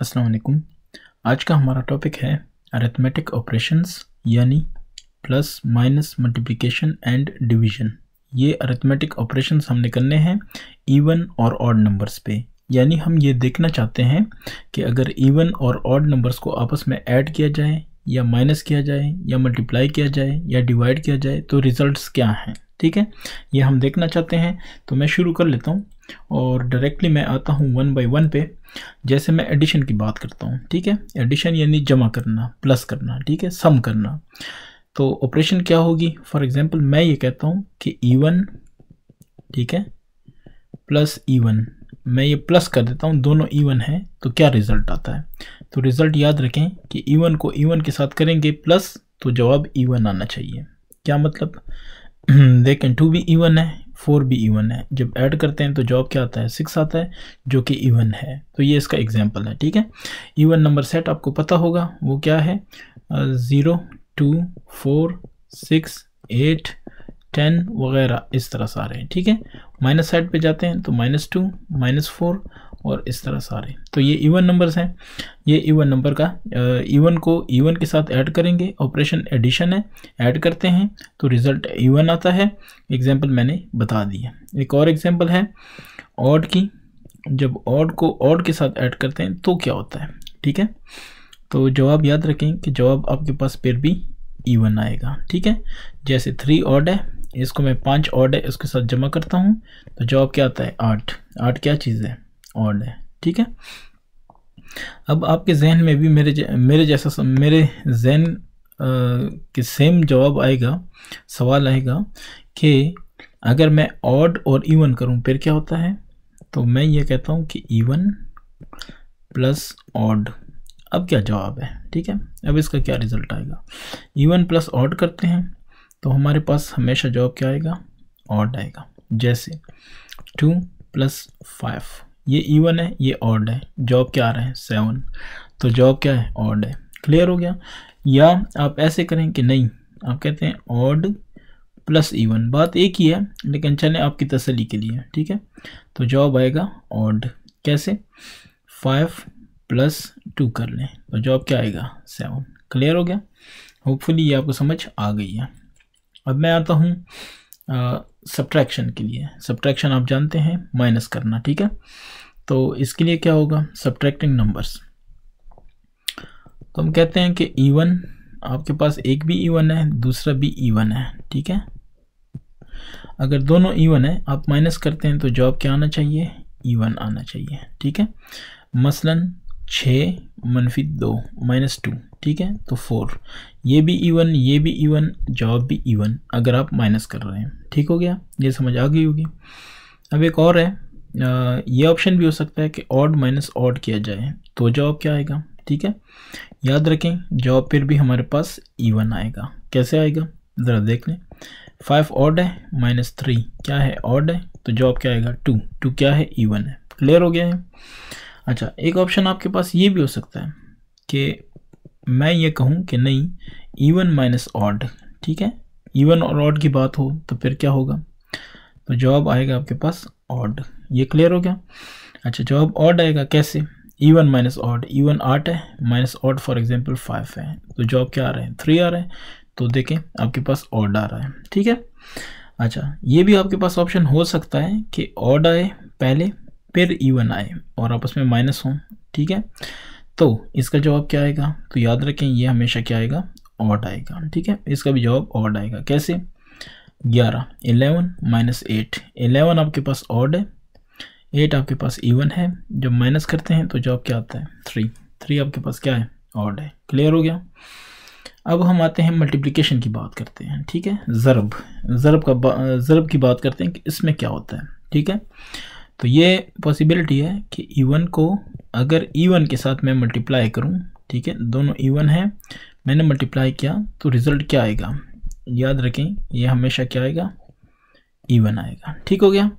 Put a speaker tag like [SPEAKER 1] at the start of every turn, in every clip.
[SPEAKER 1] अस्सलाम वालेकुम आज का हमारा टॉपिक है अरिथमेटिक ऑपरेशंस यानी plus minus multiplication and division ये अरिथमेटिक ऑपरेशंस हमने करने हैं इवन और ऑड नंबर्स पे यानी हम ये देखना चाहते हैं कि अगर इवन और ऑड नंबर्स को आपस में ऐड किया जाए या माइनस किया जाए या मल्टीप्लाई किया जाए या डिवाइड किया जाए तो रिज़ल्ट क्या हैं ठीक है ये हम देखना चाहते हैं तो मैं शुरू कर लेता हूँ और डायरेक्टली मैं आता हूँ वन बाई वन पे जैसे मैं एडिशन की बात करता हूँ ठीक है एडिशन यानी जमा करना प्लस करना ठीक है सम करना तो ऑपरेशन क्या होगी फॉर एग्ज़ाम्पल मैं ये कहता हूँ कि ई e वन ठीक है प्लस ई वन मैं ये प्लस कर देता हूँ दोनों वन e हैं तो क्या रिज़ल्ट आता है तो रिज़ल्ट याद रखें कि ईवन e को ईवन के साथ करेंगे प्लस तो जवाब वन आना चाहिए क्या मतलब दे कैन टू भी ईवन है फोर भी इवन है जब ऐड करते हैं तो जॉब क्या आता है सिक्स आता है जो कि इवन है तो ये इसका एग्जाम्पल है ठीक है इवन नंबर सेट आपको पता होगा वो क्या है zero two four six eight ten वगैरह इस तरह सारे हैं ठीक है माइनस साइड पे जाते हैं तो माइनस टू माइनस फोर और इस तरह सारे तो ये इवन नंबर्स हैं ये इवन नंबर का इवन को इवन के साथ ऐड करेंगे ऑपरेशन एडिशन है ऐड करते हैं तो रिज़ल्ट इवन आता है एग्जांपल मैंने बता दिया एक और एग्जांपल है ऑड की जब ऑड को ऑड के साथ ऐड करते हैं तो क्या होता है ठीक है तो जवाब याद रखें कि जवाब आपके पास फिर भी इवन आएगा ठीक है जैसे थ्री ऑड है इसको मैं पाँच ऑड है इसके साथ जमा करता हूँ तो जवाब क्या आता है आठ आठ क्या चीज़ है ऑड है ठीक है अब आपके जहन में भी मेरे मेरे जैसा मेरे जहन के सेम जवाब आएगा सवाल आएगा कि अगर मैं ऑड और इवन करूं फिर क्या होता है तो मैं ये कहता हूं कि इवन प्लस ऑड अब क्या जवाब है ठीक है अब इसका क्या रिजल्ट आएगा इवन प्लस ऑड करते हैं तो हमारे पास हमेशा जवाब क्या आएगा ऑड आएगा जैसे टू प्लस फाइव ये इवन है ये ऑड है जॉब क्या आ रहा है सेवन तो जॉब क्या है ऑर्ड है क्लियर हो गया या आप ऐसे करें कि नहीं आप कहते हैं ऑड प्लस इवन बात एक ही है लेकिन चलें आपकी तसली के लिए ठीक है तो जॉब आएगा ऑड कैसे फाइव प्लस टू कर लें तो जॉब क्या आएगा सेवन क्लियर हो गया होपफुली ये आपको समझ आ गई है अब मैं आता हूँ सब्ट्रैक्शन के लिए सब्ट्रैक्शन आप जानते हैं माइनस करना ठीक है तो इसके लिए क्या होगा सब्ट्रैक्टिंग नंबर्स तो हम कहते हैं कि ईवन आपके पास एक भी ईवन है दूसरा भी ई वन है ठीक है अगर दोनों ईवन है आप माइनस करते हैं तो जॉब क्या आना चाहिए ईवन आना चाहिए ठीक है मसलन छः मनफी दो माइनस टू ठीक है तो फोर ये भी इवन ये भी इवन जवाब भी इवन अगर आप माइनस कर रहे हैं ठीक हो गया ये समझ आ गई होगी अब एक और है आ, ये ऑप्शन भी हो सकता है कि ऑड माइनस ऑड किया जाए तो जवाब क्या आएगा ठीक है याद रखें जवाब फिर भी हमारे पास इवन आएगा कैसे आएगा ज़रा देख लें फाइव ऑड है माइनस थ्री क्या है ऑड है तो जॉब क्या आएगा टू टू क्या है इवन है क्लियर हो गया है अच्छा एक ऑप्शन आपके पास ये भी हो सकता है कि मैं ये कहूँ कि नहीं ईवन माइनस ऑड ठीक है ईवन और ऑड की बात हो तो फिर क्या होगा तो जवाब आएगा आपके पास ऑड ये क्लियर हो गया अच्छा जवाब ऑड आएगा कैसे ईवन माइनस ऑड इवन आठ है minus odd for example five है तो जवाब क्या आ रहे हैं थ्री आ रहा है तो देखें आपके पास ऑड आ रहा है ठीक है अच्छा ये भी आपके पास ऑप्शन हो सकता है कि ऑड आए पहले फिर ईवन आए और आपस में माइनस हों ठीक है तो इसका जवाब क्या आएगा तो याद रखें ये हमेशा क्या आएगा ऑड आएगा ठीक है इसका भी जवाब ऑड आएगा कैसे ग्यारह एलेवन माइनस एट एलेवन आपके पास ऑड है एट आपके पास इवन है जब माइनस करते हैं तो जवाब क्या आता है थ्री थ्री आपके पास क्या है ऑड है क्लियर हो गया अब हम आते हैं मल्टीप्लिकेशन की बात करते हैं ठीक है ज़रब ज़रब का ज़रब की बात करते हैं कि इसमें क्या होता है ठीक है तो ये पॉसिबिलिटी है कि ई e को अगर ई e के साथ मैं मल्टीप्लाई करूँ ठीक है दोनों ई e है मैंने मल्टीप्लाई किया तो रिज़ल्ट क्या आएगा याद रखें ये हमेशा क्या आएगा ई आएगा ठीक हो गया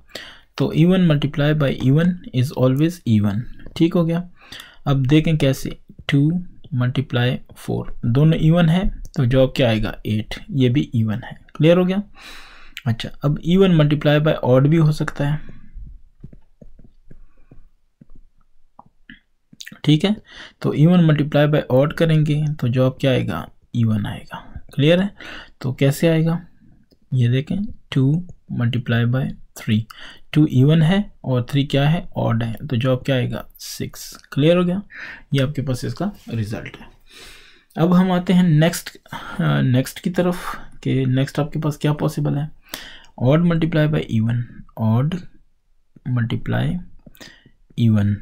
[SPEAKER 1] तो even multiply by even is always even ठीक हो गया अब देखें कैसे टू मल्टीप्लाई फोर दोनों ईवन है तो जॉब क्या आएगा एट ये भी ईवन है क्लियर हो गया अच्छा अब ईवन मल्टीप्लाई बाय ऑड भी हो सकता है ठीक है तो ईवन मल्टीप्लाई बाय ऑड करेंगे तो जॉब क्या आएगा ईवन e आएगा क्लियर है तो कैसे आएगा ये देखें two multiply by three two even है और थ्री क्या है ऑड है तो जॉब क्या आएगा सिक्स क्लियर हो गया ये आपके पास इसका रिजल्ट है अब हम आते हैं नेक्स्ट नेक्स्ट हाँ, की तरफ कि नेक्स्ट आपके पास क्या पॉसिबल है odd multiply by even odd multiply even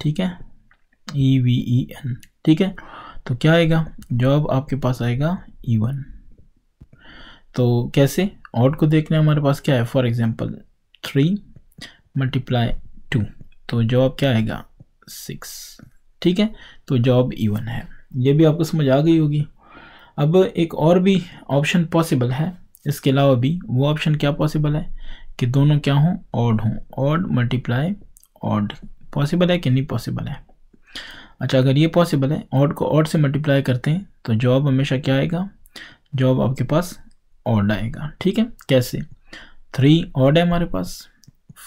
[SPEAKER 1] ठीक है ई वी ई एन ठीक है तो क्या आएगा जवाब आपके पास आएगा ई e वन तो कैसे ऑड को देखने हमारे पास क्या है for example three multiply two तो जवाब क्या आएगा सिक्स ठीक है तो जॉब ई e वन है ये भी आपको समझ आ गई होगी अब एक और भी ऑप्शन पॉसिबल है इसके अलावा भी वो ऑप्शन क्या पॉसिबल है कि दोनों क्या हों ऑड हों ऑड मल्टीप्लाई ऑड पॉसिबल है कि नहीं पॉसिबल है अच्छा अगर ये पॉसिबल है ऑड को ऑड से मल्टीप्लाई करते हैं तो जॉब हमेशा क्या आएगा जॉब आपके पास ऑड आएगा ठीक है कैसे थ्री ऑड है हमारे पास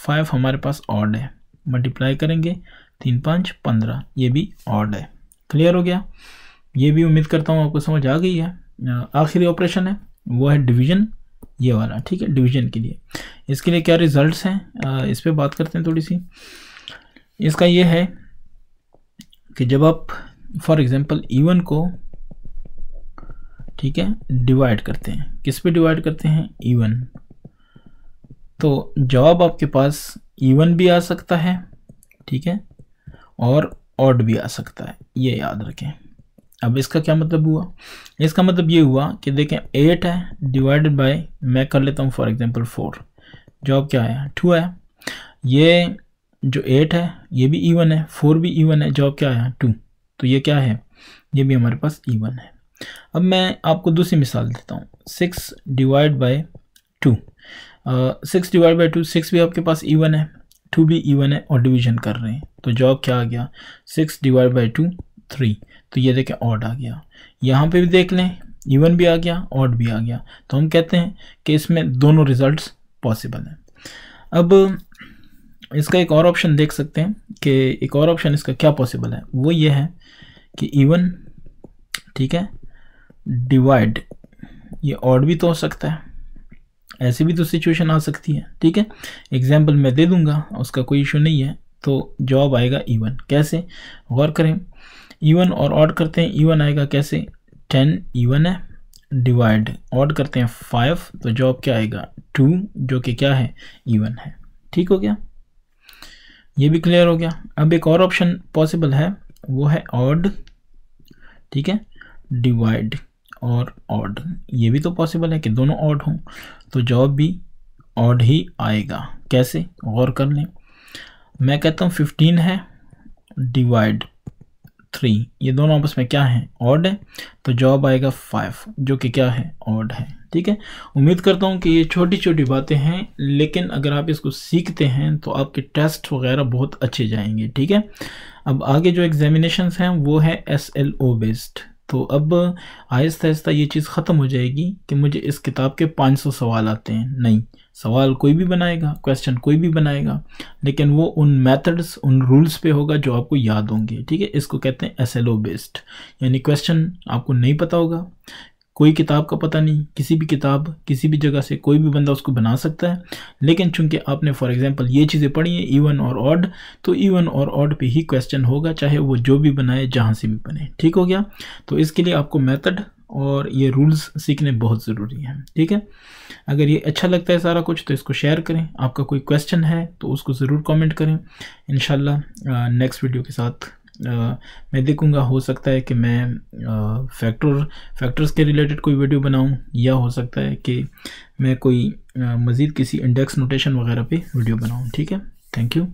[SPEAKER 1] फाइव हमारे पास ऑड है मल्टीप्लाई करेंगे तीन पाँच पंद्रह ये भी ऑड है क्लियर हो गया ये भी उम्मीद करता हूँ आपको समझ आ गई है आखिरी ऑपरेशन है वो है डिवीजन ये वाला ठीक है डिवीजन के लिए इसके लिए क्या रिजल्ट्स हैं इस पर बात करते हैं थोड़ी सी इसका ये है कि जब आप फॉर एग्जांपल इवन को ठीक है डिवाइड करते हैं किस पे डिवाइड करते हैं ईवन तो जवाब आपके पास ईवन भी आ सकता है ठीक है और ऑड भी आ सकता है ये याद रखें अब इसका क्या मतलब हुआ इसका मतलब ये हुआ कि देखें एट है डिवाइडेड बाय मैं कर लेता हूँ फॉर एग्जांपल फोर जॉब क्या आया टू है ये जो एट है ये भी ईवन है फोर भी ईवन है जॉब क्या है टू तो ये क्या है ये भी हमारे पास ईवन है अब मैं आपको दूसरी मिसाल देता हूँ six divide by two six divide by two six भी आपके पास ईवन है टू भी ईवन है और डिवीजन कर रहे हैं तो जॉब क्या आ गया six divide by two three तो ये देखें ऑड आ गया यहाँ पे भी देख लें ईवन भी आ गया ऑड भी आ गया तो हम कहते हैं कि इसमें दोनों रिजल्ट्स पॉसिबल हैं अब इसका एक और ऑप्शन देख सकते हैं कि एक और ऑप्शन इसका क्या पॉसिबल है वो ये है कि इवन ठीक है डिवाइड ये ऑड भी तो हो सकता है ऐसी भी तो सिचुएशन आ सकती है ठीक है एग्जाम्पल मैं दे दूंगा उसका कोई इशू नहीं है तो जॉब आएगा इवन कैसे गौर करें इवन और ऑड करते हैं इवन आएगा कैसे टेन इवन है डिवाइड ऑड करते हैं फाइव तो जॉब क्या आएगा टू जो कि क्या है इवन है ठीक हो गया ये भी क्लियर हो गया अब एक और ऑप्शन पॉसिबल है वो है ऑड ठीक है डिवाइड और ऑड ये भी तो पॉसिबल है कि दोनों ऑड हों तो जॉब भी ऑड ही आएगा कैसे गौर कर लें मैं कहता हूँ फिफ्टीन है डिवाइड थ्री ये दोनों आपस में क्या है ऑड है तो जॉब आएगा फाइव जो कि क्या है ऑड है ठीक है उम्मीद करता हूँ कि ये छोटी छोटी बातें हैं लेकिन अगर आप इसको सीखते हैं तो आपके टेस्ट वगैरह बहुत अच्छे जाएंगे ठीक है अब आगे जो एग्जामिनेशन हैं वो है एस एल ओ बेस्ड तो अब आहिस्ता आहिस्ता ये चीज़ ख़त्म हो जाएगी कि मुझे इस किताब के सौ सवाल आते हैं नहीं सवाल कोई भी बनाएगा क्वेश्चन कोई भी बनाएगा लेकिन वो उन मेथड्स उन रूल्स पे होगा जो आपको याद होंगे ठीक है इसको कहते हैं एस बेस्ड यानी क्वेश्चन आपको नहीं पता होगा कोई किताब का पता नहीं किसी भी किताब किसी भी जगह से कोई भी बंदा उसको बना सकता है लेकिन चूंकि आपने फॉर एग्जांपल ये चीज़ें पढ़ी हैं इवन और ऑड तो इवन और ऑड पे ही क्वेश्चन होगा चाहे वो जो भी बनाए जहाँ से भी बने ठीक हो गया तो इसके लिए आपको मेथड और ये रूल्स सीखने बहुत ज़रूरी हैं ठीक है अगर ये अच्छा लगता है सारा कुछ तो इसको शेयर करें आपका कोई क्वेश्चन है तो उसको ज़रूर कमेंट करें इन नेक्स्ट वीडियो के साथ आ, मैं देखूंगा हो सकता है कि मैं फैक्टर फैक्टर्स के रिलेटेड कोई वीडियो बनाऊं या हो सकता है कि मैं कोई मज़ीद किसी इंडेक्स नोटेशन वगैरह पे वीडियो बनाऊं ठीक है थैंक यू